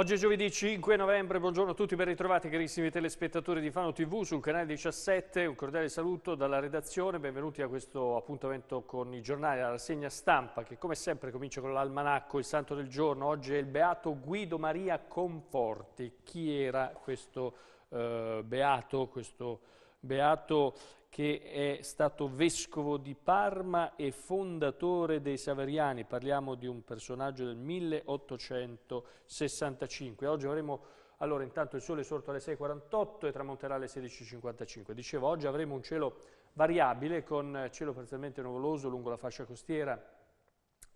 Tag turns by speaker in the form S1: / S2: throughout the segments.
S1: Oggi è giovedì 5 novembre, buongiorno a tutti, ben ritrovati carissimi telespettatori di Fano TV sul canale 17, un cordiale saluto dalla redazione, benvenuti a questo appuntamento con i giornali, la rassegna stampa che come sempre comincia con l'almanacco, il santo del giorno, oggi è il beato Guido Maria Conforti, chi era questo eh, beato, questo beato che è stato vescovo di Parma e fondatore dei Saveriani, parliamo di un personaggio del 1865. Oggi avremo, allora intanto il sole è sorto alle 6.48 e tramonterà alle 16.55. Dicevo, oggi avremo un cielo variabile con cielo parzialmente nuvoloso lungo la fascia costiera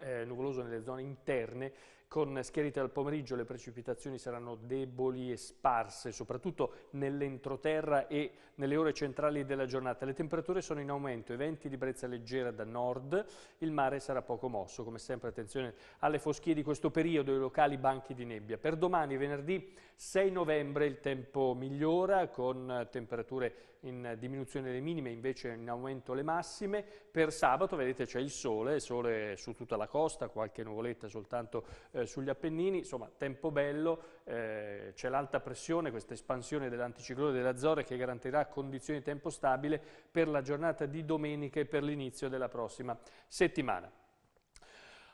S1: eh, nuvoloso nelle zone interne, con schierite al pomeriggio le precipitazioni saranno deboli e sparse, soprattutto nell'entroterra e nelle ore centrali della giornata. Le temperature sono in aumento, i venti di brezza leggera da nord, il mare sarà poco mosso, come sempre attenzione alle foschie di questo periodo, i locali banchi di nebbia. Per domani, venerdì 6 novembre, il tempo migliora con temperature in diminuzione le minime, invece in aumento le massime. Per sabato, vedete, c'è il sole, sole su tutta la costa, qualche nuvoletta soltanto eh, sugli Appennini, insomma, tempo bello, eh, c'è l'alta pressione, questa espansione dell'anticiclone delle Azzorre che garantirà condizioni di tempo stabile per la giornata di domenica e per l'inizio della prossima settimana.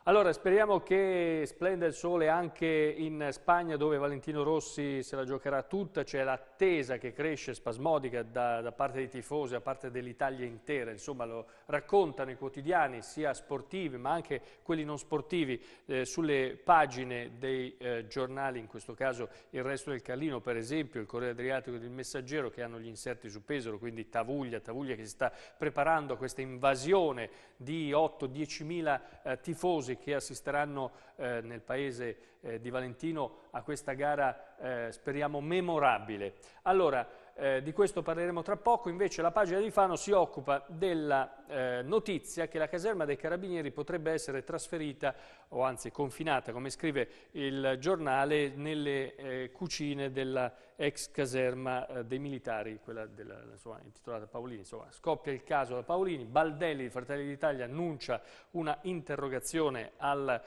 S1: Allora, speriamo che splenda il sole anche in Spagna dove Valentino Rossi se la giocherà tutta, c'è l'attesa che cresce spasmodica da, da, parte dei tifosi, da parte dell'Italia intera, insomma lo raccontano i quotidiani sia sportivi ma anche quelli non sportivi eh, sulle pagine dei eh, giornali, in questo caso il Resto del Carlino per esempio, il Corriere Adriatico ed il Messaggero che hanno gli inserti su Pesaro, quindi Tavuglia, Tavuglia che si sta preparando a questa invasione di 8-10 mila eh, tifosi che assisteranno eh, nel paese eh, di Valentino a questa gara, eh, speriamo, memorabile. Allora, eh, di questo parleremo tra poco, invece la pagina di Fano si occupa della eh, notizia che la caserma dei Carabinieri potrebbe essere trasferita, o anzi confinata, come scrive il giornale, nelle eh, cucine della ex caserma dei militari, quella della, insomma, intitolata Paolini. Insomma, scoppia il caso da Paolini, Baldelli di Fratelli d'Italia annuncia una interrogazione al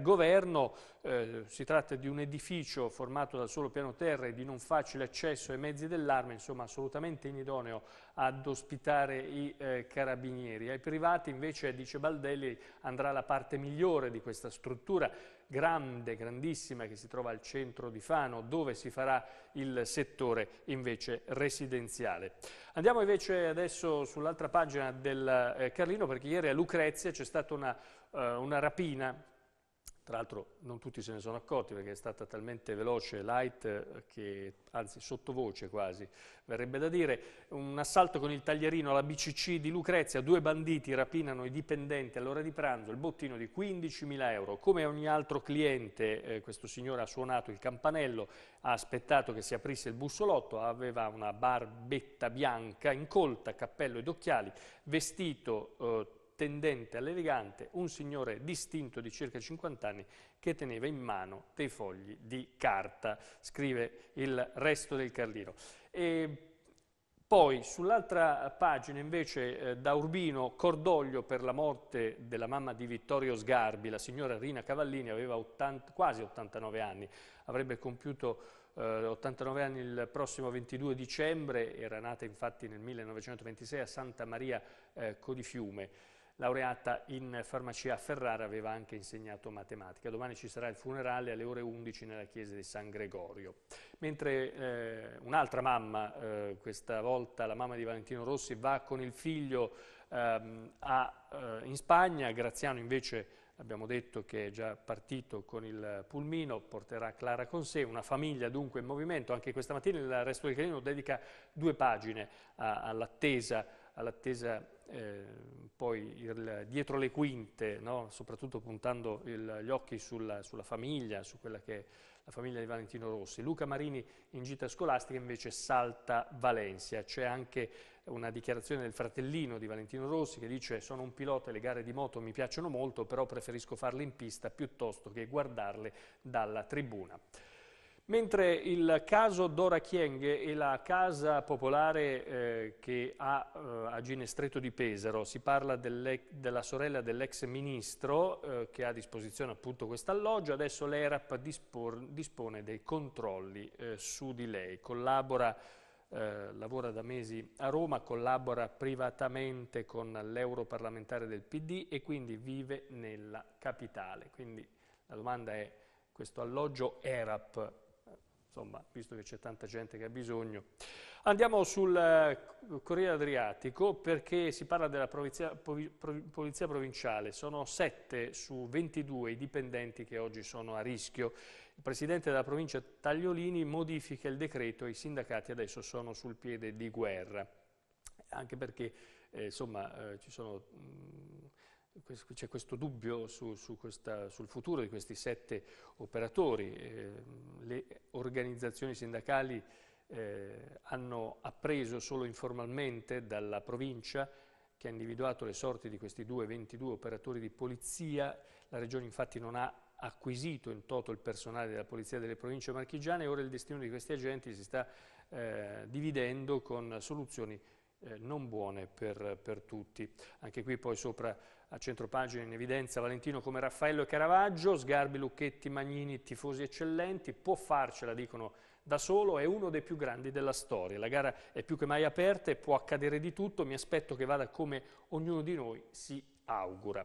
S1: governo, governo, eh, si tratta di un edificio formato dal solo piano terra e di non facile accesso ai mezzi dell'arma, insomma assolutamente inidoneo ad ospitare i eh, carabinieri. Ai privati invece, dice Baldelli, andrà la parte migliore di questa struttura, grande, grandissima, che si trova al centro di Fano, dove si farà il settore invece residenziale. Andiamo invece adesso sull'altra pagina del eh, Carlino, perché ieri a Lucrezia c'è stata una, eh, una rapina tra l'altro non tutti se ne sono accorti perché è stata talmente veloce, light, che anzi sottovoce quasi, verrebbe da dire. Un assalto con il taglierino alla BCC di Lucrezia, due banditi rapinano i dipendenti all'ora di pranzo, il bottino di 15.000 euro. Come ogni altro cliente, eh, questo signore ha suonato il campanello, ha aspettato che si aprisse il bussolotto, aveva una barbetta bianca incolta, cappello ed occhiali, vestito eh, tendente all'elegante, un signore distinto di circa 50 anni che teneva in mano dei fogli di carta, scrive il resto del Carlino. E poi sull'altra pagina invece eh, da Urbino cordoglio per la morte della mamma di Vittorio Sgarbi, la signora Rina Cavallini aveva 80, quasi 89 anni, avrebbe compiuto eh, 89 anni il prossimo 22 dicembre, era nata infatti nel 1926 a Santa Maria eh, Codifiume laureata in farmacia a Ferrara, aveva anche insegnato matematica. Domani ci sarà il funerale alle ore 11 nella chiesa di San Gregorio. Mentre eh, un'altra mamma, eh, questa volta la mamma di Valentino Rossi, va con il figlio ehm, a, eh, in Spagna, Graziano invece abbiamo detto che è già partito con il pulmino, porterà Clara con sé, una famiglia dunque in movimento, anche questa mattina il Resto del Carino dedica due pagine all'attesa all'attesa eh, poi il, dietro le quinte, no? soprattutto puntando il, gli occhi sulla, sulla, famiglia, su quella che è la famiglia di Valentino Rossi. Luca Marini in gita scolastica invece salta Valencia, c'è anche una dichiarazione del fratellino di Valentino Rossi che dice sono un pilota e le gare di moto mi piacciono molto, però preferisco farle in pista piuttosto che guardarle dalla tribuna. Mentre il caso Dora Chieng e la casa popolare eh, che ha eh, a Ginestretto di Pesaro, si parla della sorella dell'ex ministro eh, che ha a disposizione appunto questo alloggio, adesso l'ERAP dispone dei controlli eh, su di lei, collabora eh, lavora da mesi a Roma, collabora privatamente con l'europarlamentare del PD e quindi vive nella capitale. Quindi la domanda è, questo alloggio ERAP insomma, visto che c'è tanta gente che ha bisogno. Andiamo sul eh, Corriere Adriatico perché si parla della polizia, polizia provinciale, sono 7 su 22 i dipendenti che oggi sono a rischio. Il presidente della provincia Tagliolini modifica il decreto e i sindacati adesso sono sul piede di guerra, anche perché eh, insomma, eh, ci sono mh, c'è questo dubbio su, su questa, sul futuro di questi sette operatori. Eh, le organizzazioni sindacali eh, hanno appreso solo informalmente dalla provincia che ha individuato le sorti di questi due, 22 operatori di polizia. La regione infatti non ha acquisito in toto il personale della polizia delle province marchigiane e ora il destino di questi agenti si sta eh, dividendo con soluzioni eh, non buone per, per, tutti. Anche qui poi sopra a centro pagina in evidenza Valentino come Raffaello e Caravaggio, Sgarbi, Lucchetti, Magnini, tifosi eccellenti, può farcela, dicono da solo, è uno dei più grandi della storia. La gara è più che mai aperta e può accadere di tutto, mi aspetto che vada come ognuno di noi si augura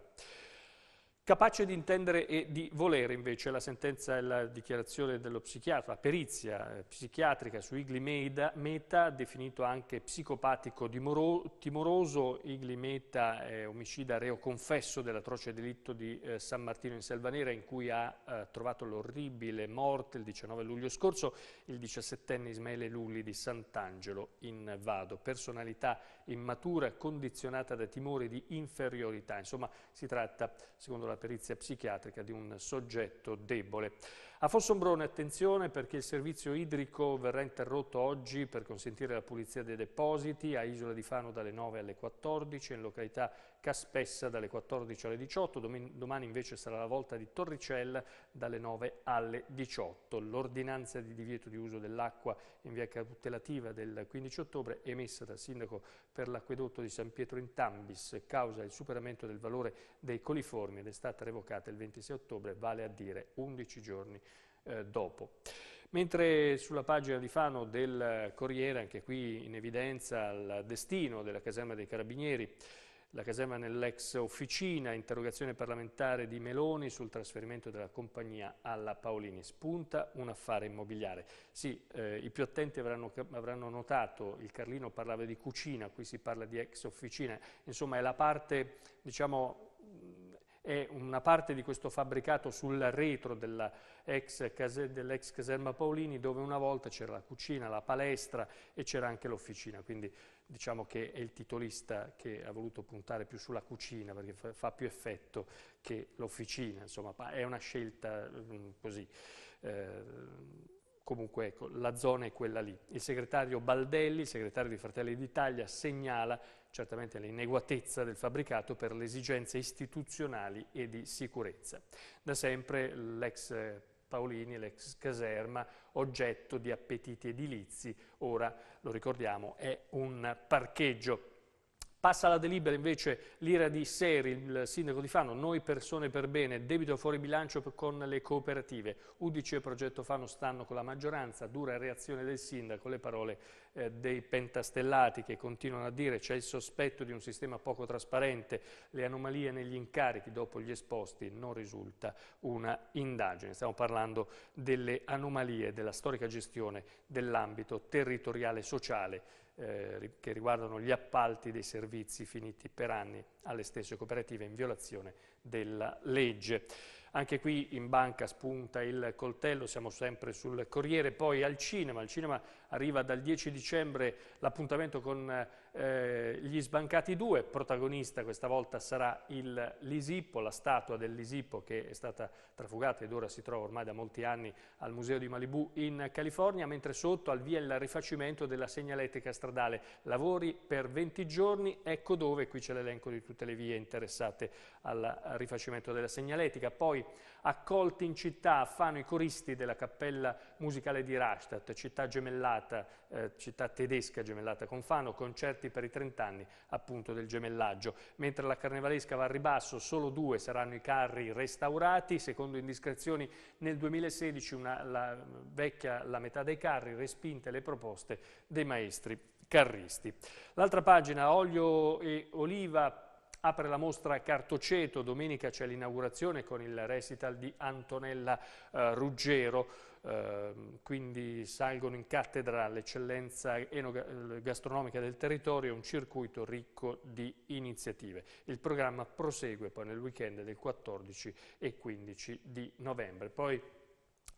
S1: capace di intendere e di volere invece la sentenza e la dichiarazione dello psichiatra, la perizia eh, psichiatrica su Igli Meta, definito anche psicopatico timoroso, Igli Meta è omicida reo confesso dell'atroce delitto di eh, San Martino in Selvanera in cui ha eh, trovato l'orribile morte il 19 luglio scorso il 17enne Ismaele Lulli di Sant'Angelo in Vado, personalità immatura condizionata da timori di inferiorità. Insomma, si tratta, secondo la perizia psichiatrica, di un soggetto debole. A ah, Fossombrone attenzione perché il servizio idrico verrà interrotto oggi per consentire la pulizia dei depositi, a Isola di Fano dalle 9 alle 14, in località Caspessa dalle 14 alle 18, domani invece sarà la volta di Torricella dalle 9 alle 18. L'ordinanza di divieto di uso dell'acqua in via cautelativa del 15 ottobre emessa dal sindaco per l'acquedotto di San Pietro in Tambis causa il superamento del valore dei coliformi ed è stata revocata il 26 ottobre, vale a dire 11 giorni eh, dopo. Mentre sulla pagina di Fano del Corriere, anche qui in evidenza il destino della caserma dei Carabinieri, la caserma nell'ex officina, interrogazione parlamentare di Meloni sul trasferimento della compagnia alla Paolini, spunta un affare immobiliare. Sì, eh, i più attenti avranno, avranno, notato, il Carlino parlava di cucina, qui si parla di ex officina, insomma è la parte, diciamo, è una parte di questo fabbricato sul retro dell'ex, case, dell caserma Paolini dove una volta c'era la cucina, la palestra e c'era anche l'officina, quindi diciamo che è il titolista che ha voluto puntare più sulla cucina perché fa, fa più effetto che l'officina, insomma è una scelta mh, mm, così. Eh, comunque ecco, la zona è quella lì. Il segretario Baldelli, segretario di Fratelli d'Italia, segnala certamente l'ineguatezza del fabbricato per le esigenze istituzionali e di sicurezza. Da sempre l'ex Paolini, l'ex caserma, oggetto di appetiti edilizi, ora lo ricordiamo è un parcheggio. Passa la delibera invece l'ira di Seri, il sindaco di Fano, noi persone per bene, debito fuori bilancio con le cooperative. Udici e Progetto Fano stanno con la maggioranza, dura reazione del sindaco, le parole eh, dei pentastellati che continuano a dire c'è il sospetto di un sistema poco trasparente, le anomalie negli incarichi dopo gli esposti, non risulta una indagine. Stiamo parlando delle anomalie della storica gestione dell'ambito territoriale sociale eh, che riguardano gli appalti dei servizi finiti per anni alle stesse cooperative in violazione della legge. Anche qui in banca spunta il coltello, siamo sempre sul Corriere, poi al cinema, al cinema arriva dal 10 dicembre l'appuntamento con eh, gli Sbancati 2, protagonista questa volta sarà il Lisippo, la statua del Lisippo che è stata trafugata ed ora si trova ormai da molti anni al Museo di Malibu in California, mentre sotto al via il rifacimento della segnaletica stradale, lavori per 20 giorni, ecco dove, qui c'è l'elenco di tutte le vie interessate al rifacimento della segnaletica. Poi accolti in città fanno i coristi della cappella musicale di Rastatt, città gemellata, eh, città tedesca gemellata con Fano, concerti per i 30 anni appunto del gemellaggio. Mentre la carnevalesca va a ribasso, solo due saranno i carri restaurati, secondo indiscrezioni nel 2016 una, la, vecchia la metà dei carri, respinte le proposte dei maestri carristi. L'altra pagina, olio e oliva Apre la mostra Cartoceto, domenica c'è l'inaugurazione con il recital di Antonella eh, Ruggero, eh, quindi salgono in cattedra l'eccellenza eh, gastronomica del territorio, un circuito ricco di iniziative. Il programma prosegue poi nel weekend del 14 e 15 di novembre. Poi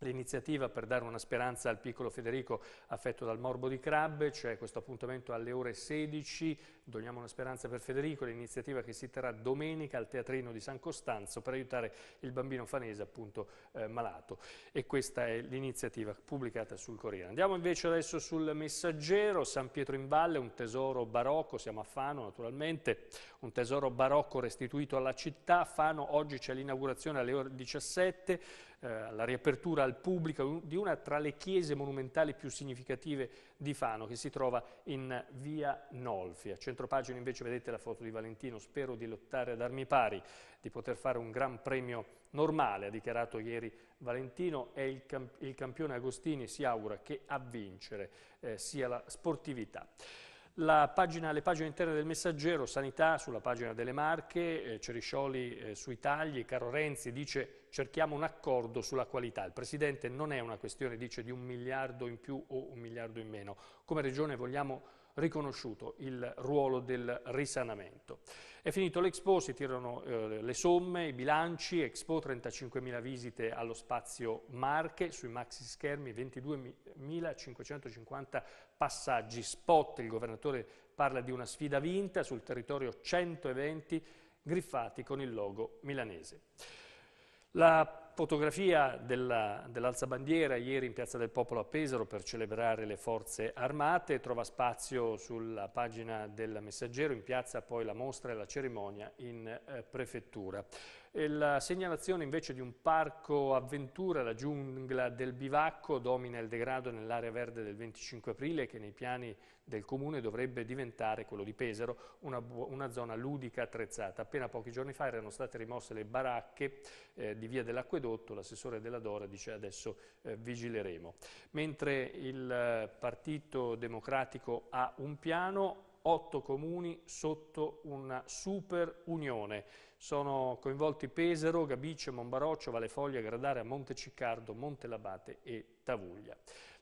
S1: l'iniziativa per dare una speranza al piccolo Federico affetto dal morbo di Crab, c'è questo appuntamento alle ore 16, doniamo una speranza per Federico, l'iniziativa che si terrà domenica al Teatrino di San Costanzo per aiutare il bambino fanese appunto eh, malato e questa è l'iniziativa pubblicata sul Corriere. Andiamo invece adesso sul Messaggero, San Pietro in Valle, un tesoro barocco, siamo a Fano naturalmente, un tesoro barocco restituito alla città, Fano oggi c'è l'inaugurazione alle ore 17, eh, la riapertura al pubblico di una tra le chiese monumentali più significative di Fano, che si trova in via Nolfi. A centropagina invece vedete la foto di Valentino, spero di lottare ad armi pari, di poter fare un gran premio normale, ha dichiarato ieri Valentino, e il, camp il campione Agostini si augura che a vincere eh, sia la sportività. Pagina, le pagine interne del messaggero, sanità sulla pagina delle Marche, eh, Ceriscioli eh, sui tagli, Caro Renzi dice cerchiamo un accordo sulla qualità. Il Presidente non è una questione, dice, di un miliardo in più o un miliardo in meno. Come Regione vogliamo riconosciuto il ruolo del risanamento. È finito l'Expo, si tirano eh, le somme, i bilanci, Expo 35.000 visite allo spazio Marche, sui maxi schermi 22.550 passaggi, spot, il governatore parla di una sfida vinta, sul territorio 120 griffati con il logo milanese. La fotografia dell'alzabandiera dell ieri in Piazza del Popolo a Pesaro per celebrare le forze armate trova spazio sulla pagina del Messaggero, in piazza poi la mostra e la cerimonia in eh, prefettura. La segnalazione invece di un parco avventura, la giungla del bivacco, domina il degrado nell'area verde del 25 aprile che nei piani del comune dovrebbe diventare, quello di Pesaro, una, una zona ludica attrezzata. Appena pochi giorni fa erano state rimosse le baracche eh, di via dell'acquedotto, l'assessore della Dora dice adesso eh, vigileremo. Mentre il eh, Partito Democratico ha un piano, otto comuni sotto una super unione. Sono coinvolti Pesaro, Gabice, Monbaroccio, Valefoglia, Gradare, Monteciccardo, Montelabate e Tavuglia.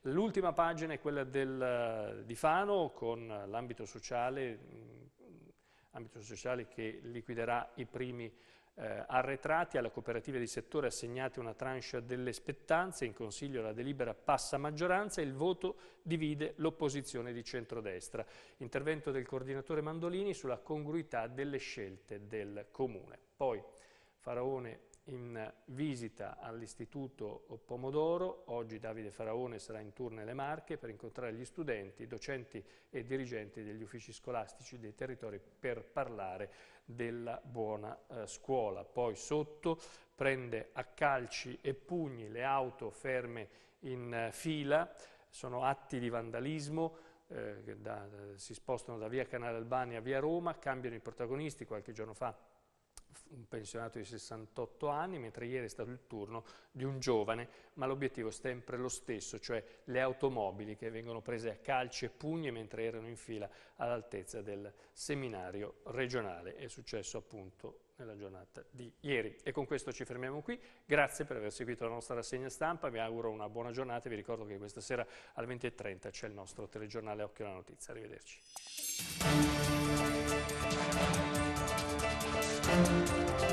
S1: L'ultima pagina è quella del, eh, di Fano con l'ambito sociale, mm, ambito sociale che liquiderà i primi eh, arretrati, alla cooperativa di settore assegnate una tranche delle spettanze, in Consiglio la delibera passa maggioranza e il voto divide l'opposizione di centrodestra. Intervento del coordinatore Mandolini sulla congruità delle scelte del Comune. Poi Faraone in visita all'Istituto Pomodoro, oggi Davide Faraone sarà in tour nelle Marche per incontrare gli studenti, docenti e dirigenti degli uffici scolastici dei territori per parlare della buona eh, scuola. Poi sotto prende a calci e pugni le auto ferme in eh, fila, sono atti di vandalismo, eh, da, eh, si spostano da via Canale Albani a via Roma, cambiano i protagonisti qualche giorno fa un pensionato di 68 anni, mentre ieri è stato il turno di un giovane, ma l'obiettivo è sempre lo stesso, cioè le automobili che vengono prese a calci e pugni mentre erano in fila all'altezza del seminario regionale. È successo appunto nella giornata di ieri. E con questo ci fermiamo qui. Grazie per aver seguito la nostra rassegna stampa, vi auguro una buona giornata e vi ricordo che questa sera alle 20.30 c'è il nostro telegiornale Occhio alla Notizia. Arrivederci. Música